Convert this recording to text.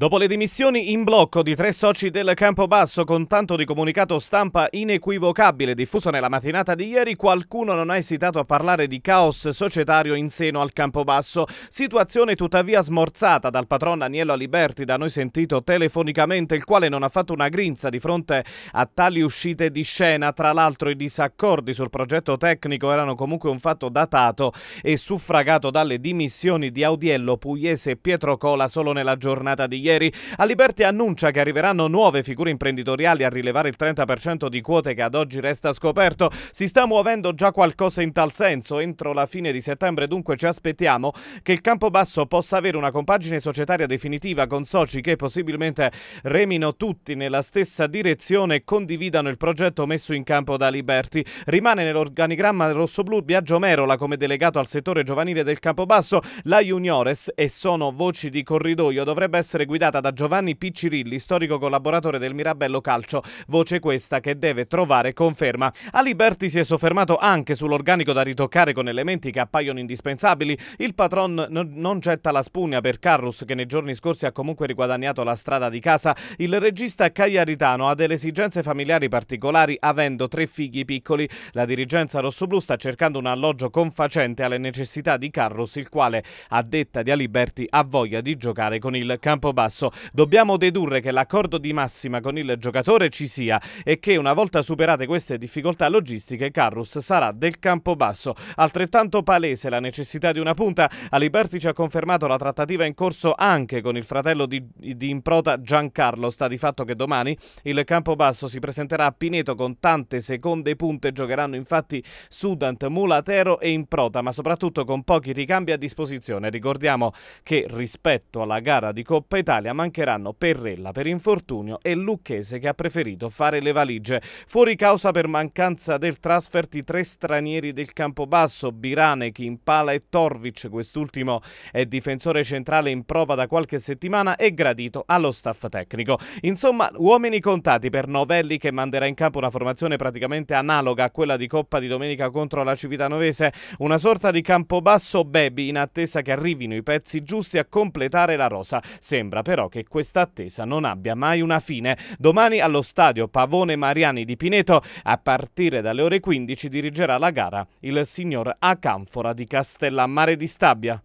Dopo le dimissioni in blocco di tre soci del Campobasso con tanto di comunicato stampa inequivocabile diffuso nella mattinata di ieri, qualcuno non ha esitato a parlare di caos societario in seno al Campobasso, situazione tuttavia smorzata dal patron Aniello Aliberti, da noi sentito telefonicamente, il quale non ha fatto una grinza di fronte a tali uscite di scena. Tra l'altro i disaccordi sul progetto tecnico erano comunque un fatto datato e suffragato dalle dimissioni di Audiello, Pugliese e Pietro Cola solo nella giornata di ieri ieri. A Liberti annuncia che arriveranno nuove figure imprenditoriali a rilevare il 30% di quote che ad oggi resta scoperto. Si sta muovendo già qualcosa in tal senso. Entro la fine di settembre dunque ci aspettiamo che il Campobasso possa avere una compagine societaria definitiva con soci che possibilmente remino tutti nella stessa direzione e condividano il progetto messo in campo da Liberti. Rimane nell'organigramma rossoblu Biagio Merola come delegato al settore giovanile del Campobasso, la Juniores e sono voci di corridoio. Dovrebbe essere guidato guidata da Giovanni Piccirilli, storico collaboratore del Mirabello Calcio, voce questa che deve trovare conferma. Aliberti si è soffermato anche sull'organico da ritoccare con elementi che appaiono indispensabili. Il patron non getta la spugna per Carrus che nei giorni scorsi ha comunque riguadagnato la strada di casa. Il regista Cagliaritano ha delle esigenze familiari particolari avendo tre figli piccoli. La dirigenza rossoblu sta cercando un alloggio confacente alle necessità di Carrus il quale a detta di Aliberti ha voglia di giocare con il campo basso basso. Dobbiamo dedurre che l'accordo di massima con il giocatore ci sia e che una volta superate queste difficoltà logistiche Carrus sarà del campo basso. Altrettanto palese la necessità di una punta, Aliberti ci ha confermato la trattativa in corso anche con il fratello di, di improta Giancarlo. Sta di fatto che domani il campo basso si presenterà a Pineto con tante seconde punte, giocheranno infatti Sudant, Mulatero e Improta, ma soprattutto con pochi ricambi a disposizione. Ricordiamo che rispetto alla gara di Coppa Italia Italia mancheranno Perrella per infortunio e Lucchese che ha preferito fare le valigie. Fuori causa per mancanza del transfert i tre stranieri del Campobasso, Birane, Impala e Torvic, quest'ultimo è difensore centrale in prova da qualche settimana e gradito allo staff tecnico. Insomma, uomini contati per Novelli che manderà in campo una formazione praticamente analoga a quella di Coppa di domenica contro la Civitanovese, una sorta di Campobasso baby in attesa che arrivino i pezzi giusti a completare la rosa. Sembra Sembra però che questa attesa non abbia mai una fine. Domani allo stadio Pavone Mariani di Pineto, a partire dalle ore 15, dirigerà la gara il signor Acanfora di Castellammare di Stabia.